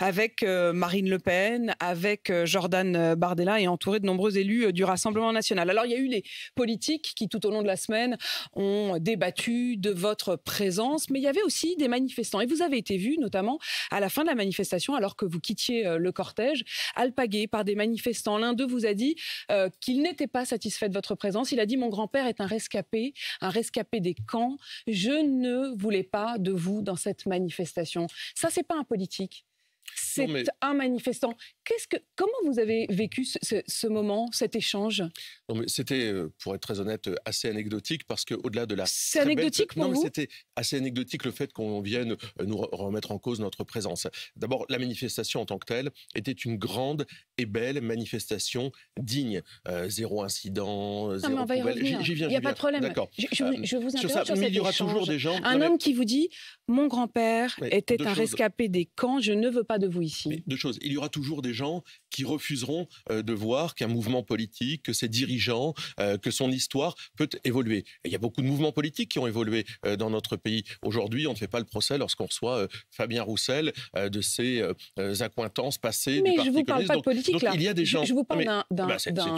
avec euh, Marine Le Pen, avec euh, Jordan euh, Bardella et entouré de nombreux élus du Rassemblement national. Alors il y a eu les politiques qui tout au long de la semaine ont débattu de votre présence, mais il y avait aussi des manifestants. Et vous avez été vu notamment à la fin de la manifestation, alors que vous quittiez le cortège, alpagué par des manifestants. L'un d'eux vous a dit qu'il n'était pas satisfait de votre présence. Il a dit mon grand-père est un rescapé, un rescapé des camps. Je ne voulais pas de vous dans cette manifestation. Ça, c'est pas un politique. C'est un manifestant Qu'est-ce comment vous avez vécu ce, moment, cet échange C'était, euh, pour être très honnête, euh, assez anecdotique parce qu'au-delà de la. C'est anecdotique non, C'était assez anecdotique le fait qu'on vienne euh, nous remettre en cause notre présence. D'abord, la manifestation en tant que telle était une grande et belle manifestation digne. zéro incident, zéro J'y viens. Il n'y a pas de problème. Je, vous sur ça, il y aura toujours des gens. Un homme qui vous dit Mon grand-père était un rescapé des camps, je ne veux pas de vous ici. deux choses. Il y aura toujours des gens qui refuseront euh, de voir qu'un mouvement politique, que ses dirigeants, euh, que son histoire peut évoluer. il y a beaucoup de mouvements politiques qui ont évolué euh, dans notre pays. Aujourd'hui, on ne fait pas le procès lorsqu'on reçoit Fabien Roussel de ses accointances passées mais je ne vous parle Pas de politique, là. il y a des gens. Je, je vous parle bah,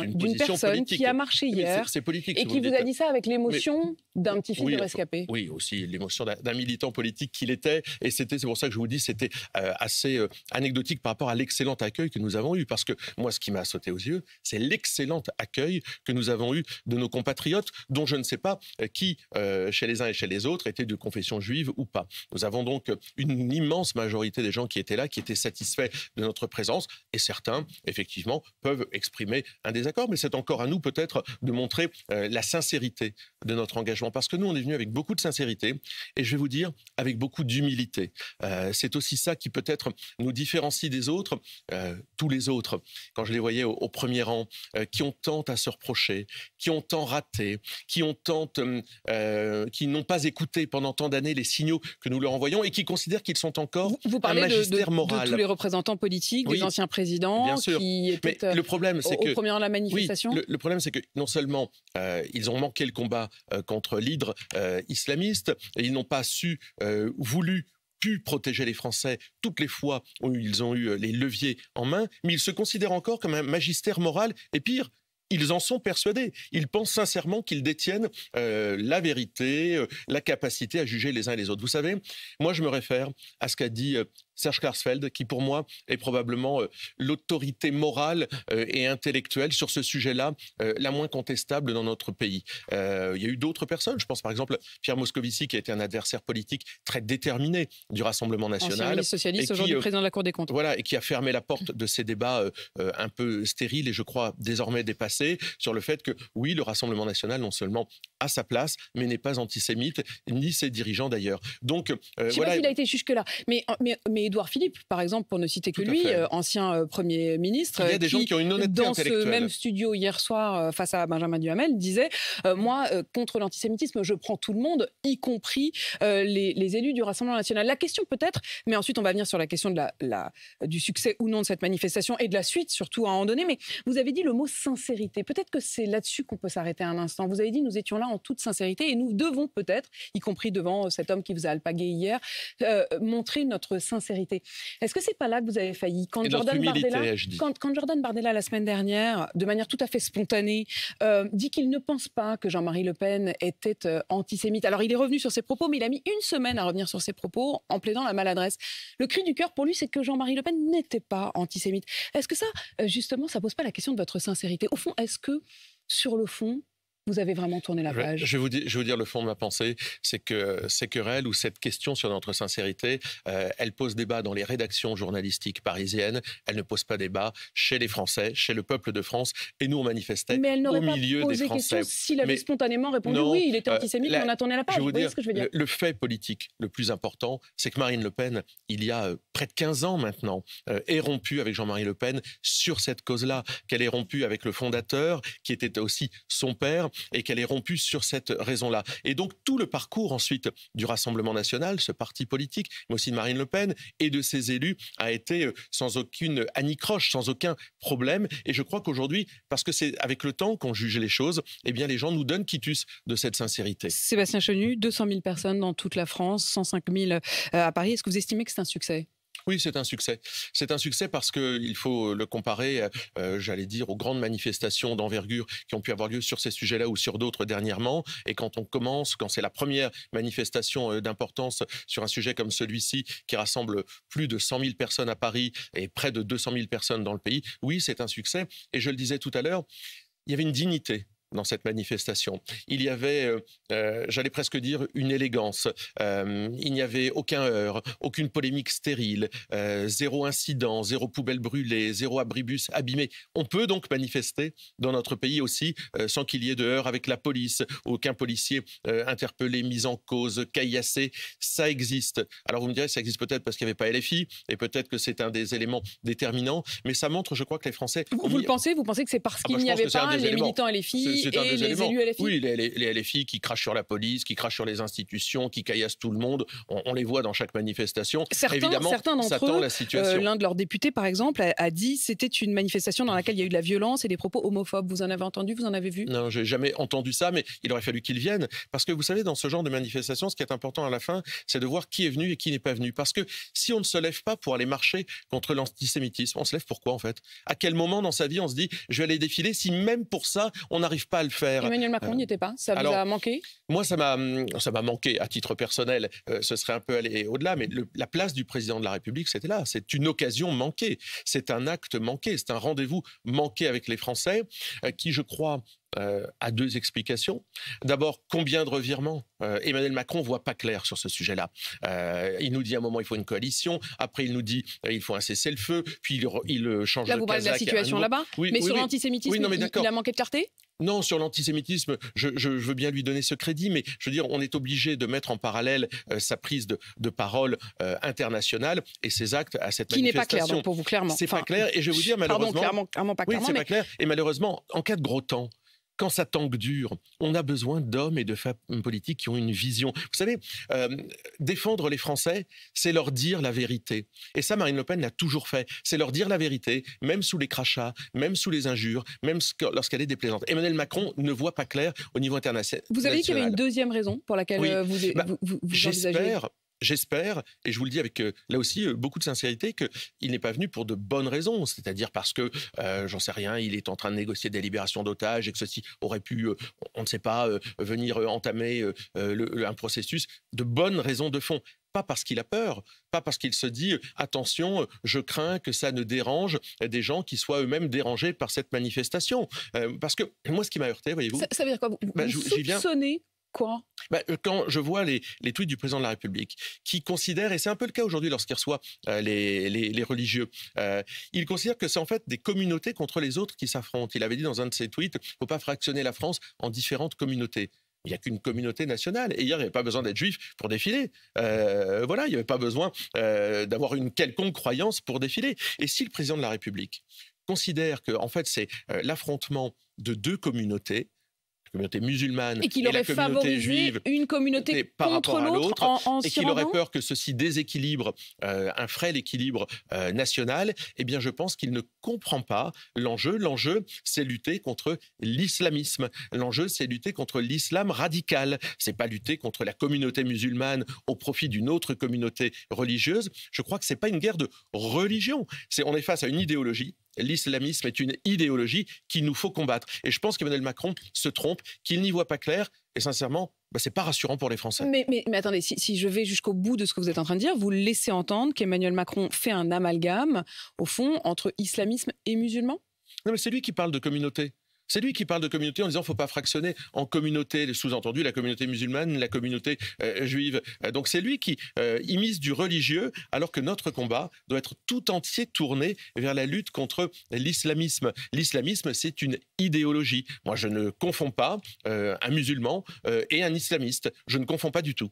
d'une personne qui a marché hier et qui vous, a dit ça avec l'émotion d'un petit fils de rescapé. Oui, aussi l'émotion d'un militant politique qu'il était. Et c'était, c'est pour ça que je vous dis, c'était assez anecdotique par rapport à l'excellent accueil que nous avons eu. Parce que moi, ce qui m'a sauté aux yeux, c'est l'excellent accueil que nous avons eu de nos compatriotes, dont je ne sais pas euh, qui, euh, chez les uns et chez les autres, était de confession juive ou pas. Nous avons donc une immense majorité des gens qui étaient là, qui étaient satisfaits de notre présence, et certains, effectivement, peuvent exprimer un désaccord, mais c'est encore à nous peut-être de montrer euh, la sincérité de notre engagement, parce que nous, on est venu avec beaucoup de sincérité, et je vais vous dire, avec beaucoup d'humilité. c'est aussi ça qui peut-être nous différencie des autres. Euh, tous les autres, quand je les voyais au, premier rang, euh, qui ont tant à se reprocher, qui ont tant raté, qui ont euh, euh, qui n'ont pas écouté pendant tant d'années les signaux que nous leur envoyons et qui considèrent qu'ils sont encore un magistère moral. De tous les représentants politiques, des anciens présidents, qui étaient Mais le problème, c'est que, la manifestation. le, problème, c'est que non seulement ils ont manqué le combat contre l'hydre islamiste, ils n'ont pas su, voulu pu protéger les Français toutes les fois où ils ont eu euh, les leviers en main, mais ils se considèrent encore comme un magistère moral, et pire, ils en sont persuadés. Ils pensent sincèrement qu'ils détiennent euh, la vérité, euh, la capacité à juger les uns et les autres. Vous savez, moi je me réfère à ce qu'a dit euh, Serge Klarsfeld, qui pour moi est probablement l'autorité morale et intellectuelle sur ce sujet-là, la moins contestable dans notre pays. il y a eu d'autres personnes, je pense par exemple Pierre Moscovici, qui a été un adversaire politique très déterminé du Rassemblement national. socialiste, aujourd'hui président de la Cour des comptes. Voilà, et qui a fermé la porte de ces débats un peu stériles et je crois désormais dépassés sur le fait que, oui, le Rassemblement national, non seulement a sa place, mais n'est pas antisémite, ni ses dirigeants d'ailleurs. Donc, euh, Je sais pas s'il a été jusque-là. Mais, mais, mais Edouard Philippe, par exemple, pour ne citer que lui, euh, ancien euh, Premier ministre, dans ce même studio hier soir, face à Benjamin Duhamel, disait mm. Moi, contre l'antisémitisme, je prends tout le monde, y compris les, élus du Rassemblement national. La question peut-être, mais ensuite on va venir sur la question de la, la, du succès ou non de cette manifestation et de la suite, surtout à en donner, mais vous avez dit le mot sincérité. Peut-être que c'est là-dessus qu'on peut s'arrêter un instant. Vous avez dit, nous étions là en toute sincérité et nous devons peut-être, y compris devant cet homme qui vous a alpagué hier, euh, montrer notre sincérité. Est-ce que c'est pas là que vous avez failli quand Jordan, Bardella, la semaine dernière, de manière tout à fait spontanée, euh, dit qu'il ne pense pas que Jean-Marie Le Pen était euh, antisémite. Alors il est revenu sur ses propos, mais il a mis une semaine à revenir sur ses propos en plaidant la maladresse. Le cri du cœur pour lui, c'est que Jean-Marie Le Pen n'était pas antisémite. Est-ce que ça, justement, ça pose pas la question de votre sincérité Au fond, est-ce que sur le fond, vous avez vraiment tourné la page. Je, vais, vous dire, je vous dire le fond de ma pensée, c'est que ces querelles ou cette question sur notre sincérité, euh, elle pose débat dans les rédactions journalistiques parisiennes, elle ne pose pas débat chez les Français, chez le peuple de France, et nous on manifestait Mais elle au pas milieu posé des Français. S'il avait spontanément répondu oui, il était euh, antisémite, euh, on a tourné la page. Je vous, voyez ce que je veux dire le, fait politique le plus important, c'est que Marine Le Pen, il y a euh, près de 15 ans maintenant, est rompue avec Jean-Marie Le Pen sur cette cause-là, qu'elle est rompue avec le fondateur, qui était aussi son père, et qu'elle est rompue sur cette raison-là. Et donc tout le parcours ensuite du Rassemblement national, ce parti politique, mais aussi de Marine Le Pen et de ses élus, a été euh, sans aucune anicroche, sans aucun problème. Et je crois qu'aujourd'hui, parce que c'est avec le temps qu'on juge les choses, eh bien les gens nous donnent quitus de cette sincérité. Sébastien Chenu, 200 000 personnes dans toute la France, 105 000 euh, à Paris. Est-ce que vous estimez que c'est un succès oui, c'est un succès. C'est un succès parce qu'il faut euh, le comparer, euh, euh, j'allais dire, aux grandes manifestations d'envergure qui ont pu avoir lieu sur ces sujets-là ou sur d'autres dernièrement. Et quand on commence, quand c'est la première manifestation d'importance sur un sujet comme celui-ci qui rassemble plus de 100 000 personnes à Paris et près de 200 000 personnes dans le pays, oui, c'est un succès. Et je le disais tout à l'heure, il y avait une dignité dans cette manifestation. Il y avait, euh, euh, j'allais presque dire, une élégance. Euh, il n'y avait aucun heurt, aucune polémique stérile, zéro incident, zéro poubelle brûlée, zéro abribus abîmé. On peut donc manifester dans notre pays aussi sans qu'il y ait de heurt avec la police, aucun policier interpellé, mis en cause, caillassé. Ça existe. Alors vous me direz, ça existe peut-être parce qu'il n'y avait pas LFI et peut-être que c'est un des éléments déterminants, mais ça montre, je crois, que les Français... Vous, le pensez Vous pensez que c'est parce ah, qu'il bah, n'y avait pas les et militants LFI c'est un des les éléments. Oui, les, LFI qui crachent sur la police, qui crachent sur les institutions, qui caillassent tout le monde. On, les voit dans chaque manifestation. Certains, Évidemment, certains d'entre eux, la situation. Euh, l'un de leurs députés, par exemple, a, a dit c'était une manifestation dans laquelle il y a eu de la violence et des propos homophobes. Vous en avez entendu Vous en avez vu Non, j'ai jamais entendu ça, mais il aurait fallu qu'ils viennent. Parce que vous savez, dans ce genre de manifestation, ce qui est important à la fin, c'est de voir qui est venu et qui n'est pas venu. Parce que si on ne se lève pas pour aller marcher contre l'antisémitisme, on se lève pourquoi en fait À quel moment dans sa vie on se dit je vais aller défiler si même pour ça on n'arrive pas le faire. Emmanuel Macron euh, n'y était pas. Ça vous a manqué Moi, ça m'a hum, ça m'a manqué à titre personnel. Euh, ce serait un peu aller au-delà, mais la place du président de la République, c'était là. C'est une occasion manquée. C'est un acte manqué. C'est un rendez-vous manqué avec les Français, euh, qui, je crois, a deux explications. D'abord, combien de revirements Emmanuel Macron voit pas clair sur ce sujet-là. il nous dit à un moment il faut une coalition, après il nous dit il faut un cessez-le-feu, puis il, change de Là, vous parlez de la situation là-bas, mais sur l'antisémitisme, il a manqué de clarté non, sur l'antisémitisme, je, veux bien lui donner ce crédit, mais je veux dire, on est obligé de mettre en parallèle euh, sa prise de, parole euh, internationale et ses actes à cette qui manifestation. Qui n'est pas clair, donc, pour vous, clairement. C'est pas clair, et je vais vous dire, malheureusement... Pardon, clairement, pas clairement, pas clair, et malheureusement, en cas de gros temps, quand ça tangue dur, on a besoin d'hommes et de femmes politiques qui ont une vision. Vous savez, euh, défendre les Français, c'est leur dire la vérité. Et ça, Marine Le Pen l'a toujours fait. C'est leur dire la vérité, même sous les crachats, même sous les injures, même lorsqu'elle est déplaisante. Emmanuel Macron ne voit pas clair au niveau international. Vous avez dit qu'il y avait une deuxième raison pour laquelle euh, bah, vous, vous, vous, vous J'espère J'espère, et je vous le dis avec euh, là aussi euh, beaucoup de sincérité, qu'il n'est pas venu pour de bonnes raisons, c'est-à-dire parce que, euh, j'en sais rien, il est en train de négocier des libérations d'otages et que ceci aurait pu, on ne sait pas, venir entamer un processus. De bonnes raisons de fond pas parce qu'il a peur, pas parce qu'il se dit attention, je crains que ça ne dérange des gens qui soient eux-mêmes dérangés par cette manifestation. parce que moi, ce qui m'a heurté, voyez-vous, ça, veut dire quoi Vous, ben, vous quoi bah, euh, Quand je vois les, tweets du président de la République, qui considère, et c'est un peu le cas aujourd'hui lorsqu'il reçoit euh, les, religieux, euh, il considère que c'est en fait des communautés contre les autres qui s'affrontent. Il avait dit dans un de ses tweets, il ne faut pas fractionner la France en différentes communautés. Il n'y a qu'une communauté nationale. Et hier, il n'y avait pas besoin d'être juif pour défiler. voilà, il n'y avait pas besoin d'avoir une quelconque croyance pour défiler. Et si le président de la République considère que, en fait, c'est l'affrontement de deux communautés, communauté musulmane et, communauté juive une communauté par contre rapport à l'autre et qu'il aurait peur que ceci déséquilibre euh, un frêle équilibre euh, national, eh bien je pense qu'il ne comprend pas l'enjeu. L'enjeu, c'est lutter contre l'islamisme. L'enjeu, c'est lutter contre l'islam radical. C'est pas lutter contre la communauté musulmane au profit d'une autre communauté religieuse. Je crois que c'est pas une guerre de religion. C'est on est face à une idéologie l'islamisme est une idéologie qu'il nous faut combattre. Et je pense qu'Emmanuel Macron se trompe, qu'il n'y voit pas clair. Et sincèrement, bah, c'est pas rassurant pour les Français. Mais, attendez, si, je vais jusqu'au bout de ce que vous êtes en train de dire, vous laissez entendre qu'Emmanuel Macron fait un amalgame, au fond, entre islamisme et musulman Non, mais c'est lui qui parle de communauté. C'est lui qui parle de communauté en disant faut pas fractionner en communauté, sous-entendu la communauté musulmane, la communauté euh, juive. Euh, donc c'est lui qui euh, du religieux, alors que notre combat doit être tout entier tourné vers la lutte contre l'islamisme. L'islamisme, c'est une idéologie. Moi, je ne confonds pas euh, un musulman et un islamiste. Je ne confonds pas du tout.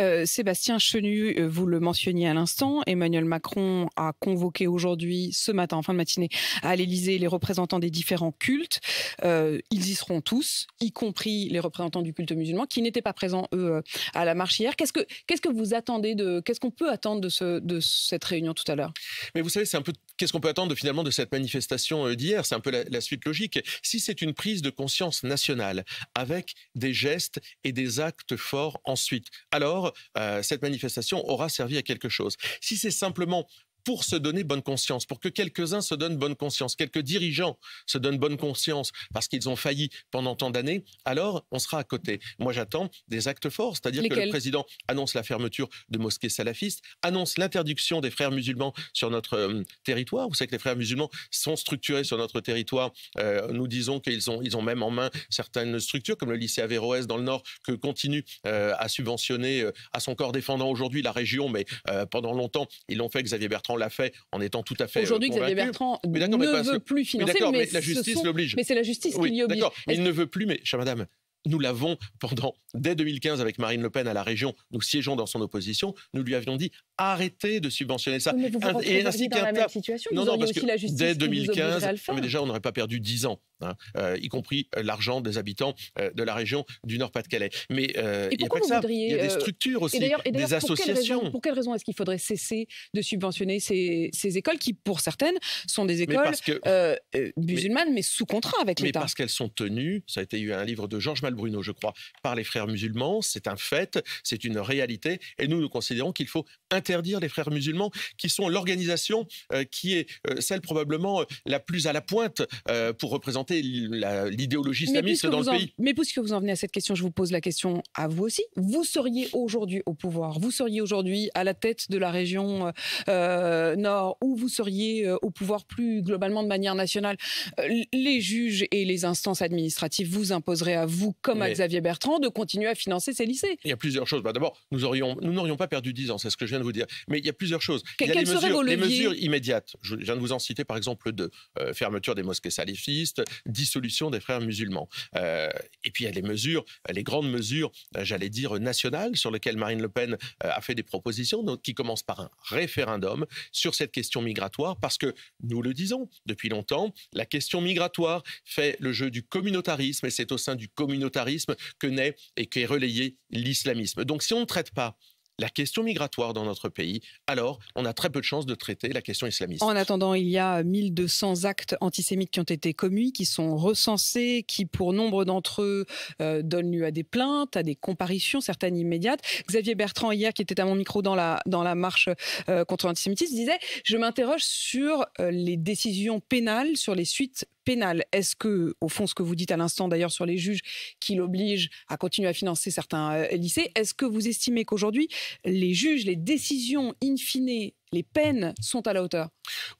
Euh, Sébastien Chenu, euh, vous le mentionniez à l'instant, Emmanuel Macron a convoqué aujourd'hui, ce matin, en fin de matinée, à l'Élysée les représentants des différents cultes. Euh, ils y seront tous, y compris les représentants du culte musulman, qui n'étaient pas présents, eux, à la marche hier. Qu'est-ce que, qu'est-ce que vous attendez de, qu'est-ce qu'on peut attendre de, de cette réunion tout à l'heure Mais vous savez, c'est un peu Qu'est-ce qu'on peut attendre finalement de cette manifestation euh, d'hier C'est un peu la, suite logique. Si c'est une prise de conscience nationale avec des gestes et des actes forts ensuite, alors euh, cette manifestation aura servi à quelque chose. Si c'est simplement pour se donner bonne conscience, pour que quelques-uns se donnent bonne conscience, quelques dirigeants se donnent bonne conscience parce qu'ils ont failli pendant tant d'années, alors on sera à côté. Moi, j'attends des actes forts, c'est-à-dire que le président annonce la fermeture de mosquées salafistes, annonce l'interdiction des frères musulmans sur notre euh, territoire. Vous savez que les frères musulmans sont structurés sur notre territoire. Euh, nous disons qu'ils ont, ils ont même en main certaines structures, comme le lycée Averroès dans le Nord, que continue euh, à subventionner à son corps défendant aujourd'hui la région, mais pendant longtemps, ils l'ont fait Xavier Bertrand l'a fait en étant tout à fait. Euh, Aujourd'hui, Xavier Bertrand mais ne mais veut plus financer. Mais, la justice l'oblige. Mais c'est la justice qui l'oblige. oblige. Il ne veut plus, mais chère madame, nous l'avons pendant, dès 2015 avec Marine Le Pen à la région, nous siégeons dans son opposition, nous lui avions dit arrêtez de subventionner ça. Mais vous vous et ainsi dans la même situation, non, non, parce aussi la justice dès 2015, mais déjà on n'aurait pas perdu 10 ans. Hein, euh, y compris euh, l'argent des habitants euh, de la région du Nord-Pas-de-Calais. Mais il y a pas que ça, il y a des structures aussi, des associations. Pour quelle raison, est-ce qu'il faudrait cesser de subventionner ces, écoles qui, pour certaines, sont des écoles musulmanes, mais, sous contrat avec l'État Mais parce qu'elles sont tenues, ça a été eu un livre de Georges Malbruno, je crois, par les frères musulmans, c'est un fait, c'est une réalité, et nous, nous considérons qu'il faut interdire les frères musulmans, qui sont l'organisation qui est celle probablement la plus à la pointe pour représenter l'idéologie islamiste dans le pays. Mais puisque vous en venez à cette question, je vous pose la question à vous aussi. Vous seriez aujourd'hui au pouvoir, vous seriez aujourd'hui à la tête de la région euh, euh, Nord, ou vous seriez euh, au pouvoir plus globalement de manière nationale. Les juges et les instances administratives vous imposeraient à vous, comme à Xavier Bertrand, de continuer à financer ces lycées. Il y a plusieurs choses. Bah, d'abord, nous n'aurions nous pas perdu 10 ans, c'est ce que je viens de vous dire. Mais il y a plusieurs choses. il y a les mesures, mesures, immédiates. Je viens de vous en citer par exemple de fermeture des mosquées salifistes, dissolution des frères musulmans. Euh, et puis il y a les mesures, les grandes mesures, euh, j'allais dire nationales, sur lesquelles Marine Le Pen euh, a fait des propositions, donc, qui commencent par un référendum sur cette question migratoire, parce que nous le disons depuis longtemps, la question migratoire fait le jeu du communautarisme, et c'est au sein du communautarisme que naît et qu'est relayé l'islamisme. Donc si on ne traite pas la question migratoire dans notre pays, alors on a très peu de chances de traiter la question islamiste. En attendant, il y a 1200 actes antisémites qui ont été commis, qui sont recensés, qui pour nombre d'entre eux euh, donnent lieu à des plaintes, à des comparitions, certaines immédiates. Xavier Bertrand, hier, qui était à mon micro dans la, dans la marche euh, contre l'antisémitisme, disait, je m'interroge sur euh, les décisions pénales, sur les suites est-ce que, au fond, ce que vous dites à l'instant d'ailleurs sur les juges qui l'obligent à continuer à financer certains euh, lycées, est-ce que vous estimez qu'aujourd'hui, les juges, les décisions in fine les peines sont à la hauteur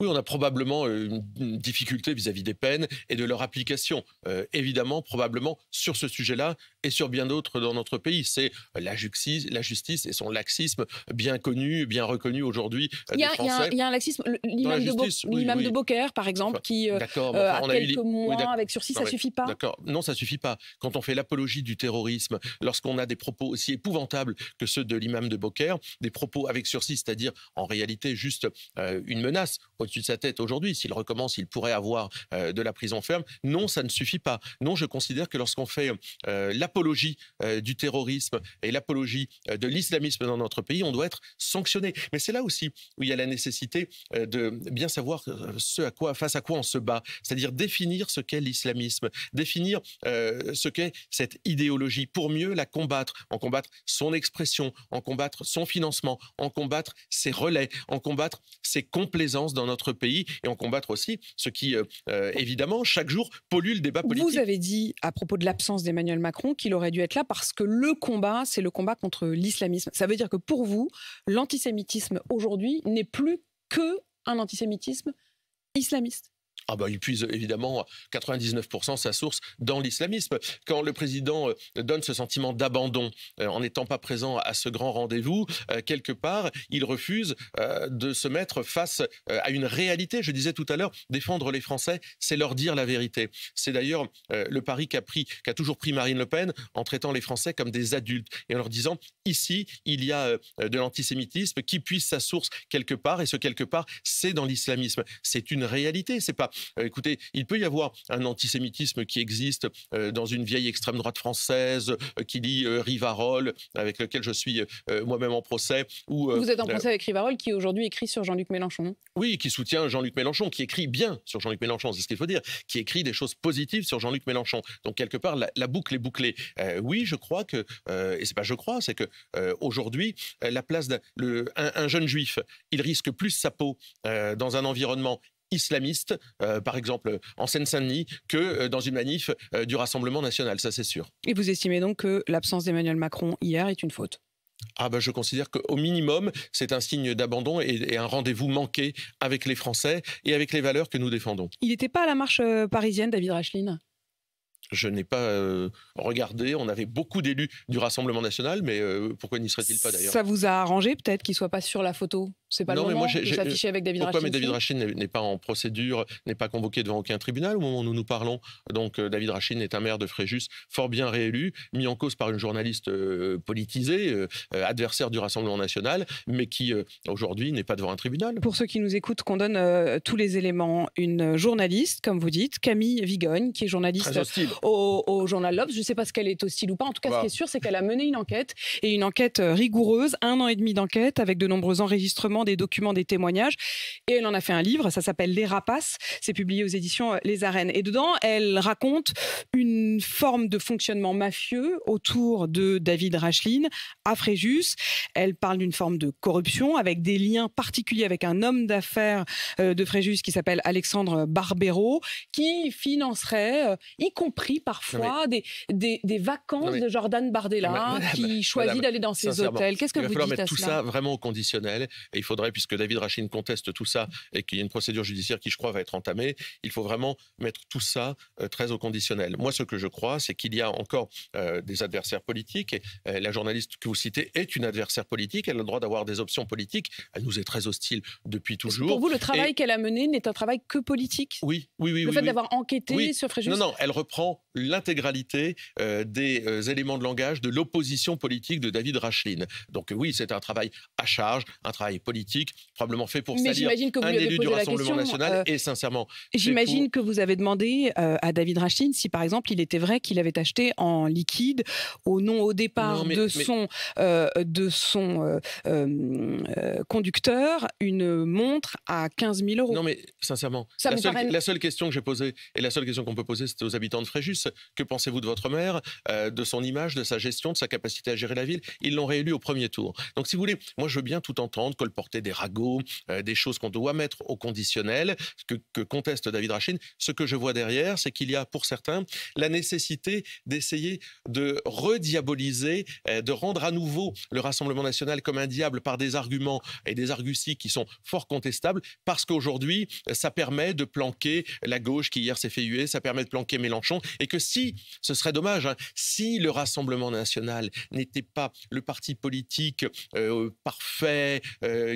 Oui, on a probablement euh, une difficulté vis-à-vis des peines et de leur application. Euh, évidemment, probablement sur ce sujet-là et sur bien d'autres dans notre pays. C'est la justice, la justice et son laxisme bien connu, bien reconnu aujourd'hui. Euh, il, il, y a un laxisme. L'imam de, Boker, Beaucaire, par exemple, qui a, quelques mois avec sursis, ça ne suffit pas Non, ça suffit pas. Quand on fait l'apologie du terrorisme, lorsqu'on a des propos aussi épouvantables que ceux de l'imam de Beaucaire, des propos avec sursis, c'est-à-dire en réalité était juste euh, une menace au-dessus de sa tête aujourd'hui. S'il recommence, il pourrait avoir euh, de la prison ferme. Non, ça ne suffit pas. Non, je considère que lorsqu'on fait euh, l'apologie du terrorisme et l'apologie de l'islamisme dans notre pays, on doit être sanctionné. Mais c'est là aussi où il y a la nécessité de bien savoir ce à quoi, face à quoi on se bat, c'est-à-dire définir ce qu'est l'islamisme, définir ce qu'est cette idéologie pour mieux la combattre, en combattre son expression, en combattre son financement, en combattre ses relais, en combattre ces complaisances dans notre pays et en combattre aussi ce qui, euh, euh, évidemment, chaque jour pollue le débat politique. Vous avez dit, à propos de l'absence d'Emmanuel Macron, qu'il aurait dû être là parce que le combat, c'est le combat contre l'islamisme. Ça veut dire que pour vous, l'antisémitisme aujourd'hui n'est plus que un antisémitisme islamiste ah ben, il puise évidemment 99% sa source dans l'islamisme. Quand le président euh, donne ce sentiment d'abandon euh, en n'étant pas présent à ce grand rendez-vous, euh, quelque part, il refuse de se mettre face à une réalité. Je disais tout à l'heure, défendre les Français, c'est leur dire la vérité. C'est d'ailleurs le pari qu'a pris, qu'a toujours pris Marine Le Pen en traitant les Français comme des adultes et en leur disant ici, il y a de l'antisémitisme qui puise sa source quelque part et ce quelque part, c'est dans l'islamisme. C'est une réalité. C'est pas euh, écoutez, il peut y avoir un antisémitisme qui existe euh, dans une vieille extrême droite française euh, qui lit Rivarol, avec lequel je suis moi-même en procès. Vous êtes en procès avec Rivarol, qui aujourd'hui écrit sur Jean-Luc Mélenchon. Oui, qui soutient Jean-Luc Mélenchon, qui écrit bien sur Jean-Luc Mélenchon, c'est ce qu'il faut dire, qui écrit des choses positives sur Jean-Luc Mélenchon. Donc quelque part, la, boucle est bouclée. oui, je crois que, et c'est pas je crois, c'est que aujourd'hui, la place d'un un, jeune juif, il risque plus sa peau dans un environnement islamistes, euh, par exemple en Seine-Saint-Denis, que euh, dans une manif euh, du Rassemblement national, ça c'est sûr. Et vous estimez donc que l'absence d'Emmanuel Macron hier est une faute ah ben je considère qu'au minimum, c'est un signe d'abandon et, un rendez-vous manqué avec les Français et avec les valeurs que nous défendons. Il n'était pas à la marche parisienne, David Racheline je n'ai pas regardé. On avait beaucoup d'élus du Rassemblement national, mais pourquoi n'y serait-il pas d'ailleurs Ça vous a arrangé peut-être qu'il ne soit pas sur la photo c'est pas non, de s'afficher avec David pourquoi, Rachin. mais David Rachin n'est pas en procédure, n'est pas convoqué devant aucun tribunal au moment où nous nous parlons. Donc euh, David Rachin est un maire de Fréjus, fort bien réélu, mis en cause par une journaliste euh, politisée, euh, adversaire du Rassemblement national, mais qui aujourd'hui n'est pas devant un tribunal. Pour ceux qui nous écoutent, qu'on donne tous les éléments, une journaliste, comme vous dites, Camille Vigogne, qui est journaliste au, journal L'Obs. Je ne sais pas ce qu'elle est hostile ou pas. En tout cas, ce bah. qui est sûr, c'est qu'elle a mené une enquête et une enquête rigoureuse, un an et demi d'enquête avec de nombreux enregistrements des documents, des témoignages. Et elle en a fait un livre, ça s'appelle Les Rapaces. C'est publié aux éditions euh, Les Arènes. Et dedans, elle raconte une forme de fonctionnement mafieux autour de David Racheline à Fréjus. Elle parle d'une forme de corruption avec des liens particuliers avec un homme d'affaires euh, de Fréjus qui s'appelle Alexandre Barbero, qui financerait, euh, y compris parfois, des, des, vacances de Jordan Bardella, qui choisit d'aller dans ses hôtels. Qu'est-ce que vous dites à mettre tout ça vraiment au conditionnel. Et il faudrait, puisque David Rachid conteste tout ça et qu'il y a une procédure judiciaire qui, je crois, va être entamée, il faut vraiment mettre tout ça euh, très au conditionnel. Moi, ce que je crois, c'est qu'il y a encore euh, des adversaires politiques. Et, euh, la journaliste que vous citez est une adversaire politique. Elle a le droit d'avoir des options politiques. Elle nous est très hostile depuis toujours. Pour vous, le travail qu'elle a mené n'est un travail que politique Oui, oui, oui. Le fait d'avoir enquêté sur Fréjus. Non, non, elle reprend l'intégralité des éléments de langage de l'opposition politique de David Rachlin. Donc oui, c'est un travail à charge, un travail politique politique, probablement fait pour salir un du Rassemblement national. Euh, et sincèrement, j'imagine que vous avez demandé euh, à David rachine si, par exemple, il était vrai qu'il avait acheté en liquide au nom au départ euh, de, Son, de son conducteur une montre à 15 000 euros. Non, mais sincèrement, la seule, question que j'ai posée et la seule question qu'on peut poser, c'était aux habitants de Fréjus que pensez-vous de votre maire, de son image, de sa gestion, de sa capacité à gérer la ville Ils l'ont réélu au premier tour. Donc, si vous voulez, moi, je veux bien tout entendre, colporter des ragots, euh, des choses qu'on doit mettre au conditionnel, que, que conteste David Rachin. Ce que je vois derrière, c'est qu'il y a pour certains la nécessité d'essayer de rediaboliser, euh, de rendre à nouveau le Rassemblement national comme un diable par des arguments et des arguties qui sont fort contestables, parce qu'aujourd'hui, ça permet de planquer la gauche qui hier s'est fait huer, ça permet de planquer Mélenchon, et que si, ce serait dommage, hein, si le Rassemblement national n'était pas le parti politique euh, parfait,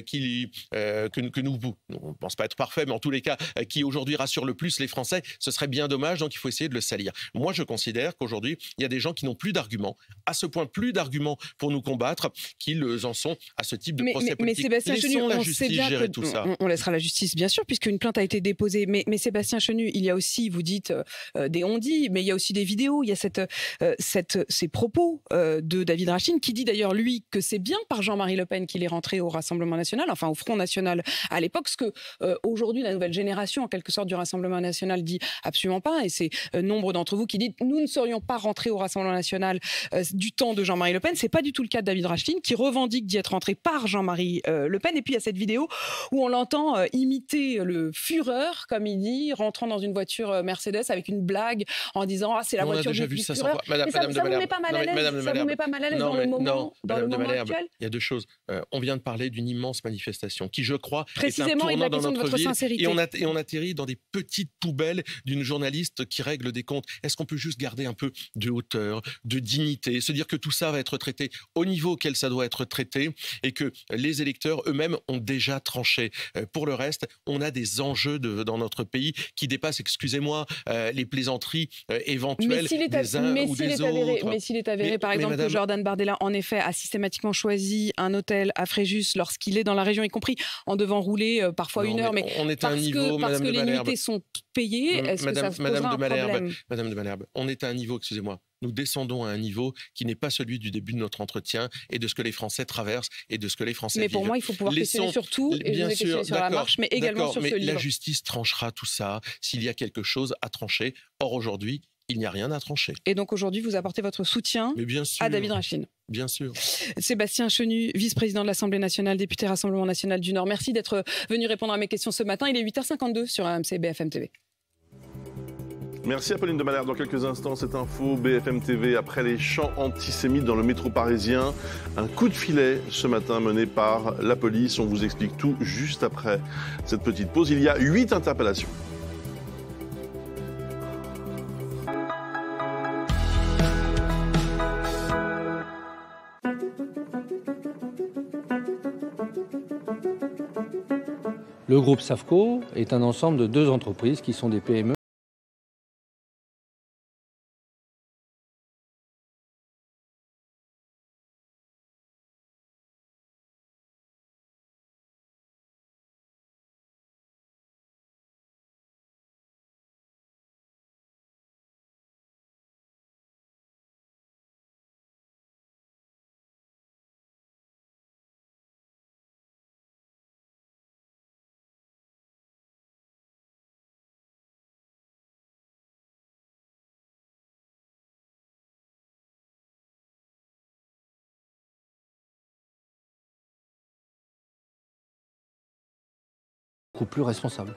qui, euh, que, que, nous, on ne pense pas être parfait, mais en tous les cas, euh, qui aujourd'hui rassure le plus les Français, ce serait bien dommage, donc il faut essayer de le salir. Moi, je considère qu'aujourd'hui, il y a des gens qui n'ont plus d'arguments, à ce point plus d'arguments pour nous combattre, qu'ils en sont à ce type de procès politique. Mais Sébastien Chenu, la on justice gérer tout ça. On, laissera la justice, bien sûr, puisqu'une plainte a été déposée. Mais, mais Sébastien Chenu, il y a aussi, vous dites, euh, des des ondits, mais il y a aussi des vidéos, il y a cette, cette, ces propos de David Rachin, qui dit d'ailleurs, lui, que c'est bien par Jean-Marie Le Pen qu'il est rentré au Rassemblement national enfin au Front national à l'époque, ce que euh, aujourd'hui la nouvelle génération, en quelque sorte, du Rassemblement national dit absolument pas. Et c'est euh, nombre d'entre vous qui dites nous ne serions pas rentrés au Rassemblement national euh, du temps de Jean-Marie Le Pen. C'est pas du tout le cas de David Rachlin qui revendique d'y être rentré par Jean-Marie Le Pen. Et puis il y a cette vidéo où on l'entend imiter le fureur, comme il dit, rentrant dans une voiture Mercedes avec une blague en disant ah c'est la voiture de du, vu ça vous met pas mal à l'aise. dans le moment, dans le moment actuel. Il y a deux choses. on vient de parler d'une immense manifestation qui, je crois, est un tournant dans notre de Et on, on atterrit dans des petites poubelles d'une journaliste qui règle des comptes. Est-ce qu'on peut juste garder un peu de hauteur, de dignité, se dire que tout ça va être traité au niveau auquel ça doit être traité et que les électeurs eux-mêmes ont déjà tranché. Euh, pour le reste, on a des enjeux dans notre pays qui dépassent, excusez-moi, euh, les plaisanteries euh, éventuelles mais des uns ou des mais s'il est avéré, par exemple, que Jordan Bardella, en effet, a systématiquement choisi un hôtel à Fréjus lorsqu'il est dans la région, y compris en devant rouler euh, parfois une heure. Mais, on est à parce un niveau, que, parce que les unités sont payées, mmh, est-ce que ça Madame de Malherbe, Madame de Malherbe, on est à un niveau, excusez-moi, nous descendons à un niveau qui n'est pas celui du début de notre entretien et de ce que les Français traversent et de ce que les Français Mais pour moi, il faut pouvoir questionner sur tout, et bien sûr, sur la marche, mais également sur ce livre. La justice tranchera tout ça s'il y a quelque chose à trancher. Or, aujourd'hui, il n'y a rien à trancher. Et donc aujourd'hui, vous apportez votre soutien à David Rachin. Bien sûr. Sébastien Chenu, vice-président de l'Assemblée nationale, député Rassemblement national du Nord, merci d'être venu répondre à mes questions ce matin. Il est 8h52 sur AMC BFM TV. Merci Apolline de Malherbe. Dans quelques instants, cette info BFM TV après les chants antisémites dans le métro parisien. Un coup de filet ce matin mené par la police. On vous explique tout juste après cette petite pause. Il y a huit interpellations. Le groupe SAFCO est un ensemble de deux entreprises qui sont des PME beaucoup plus responsable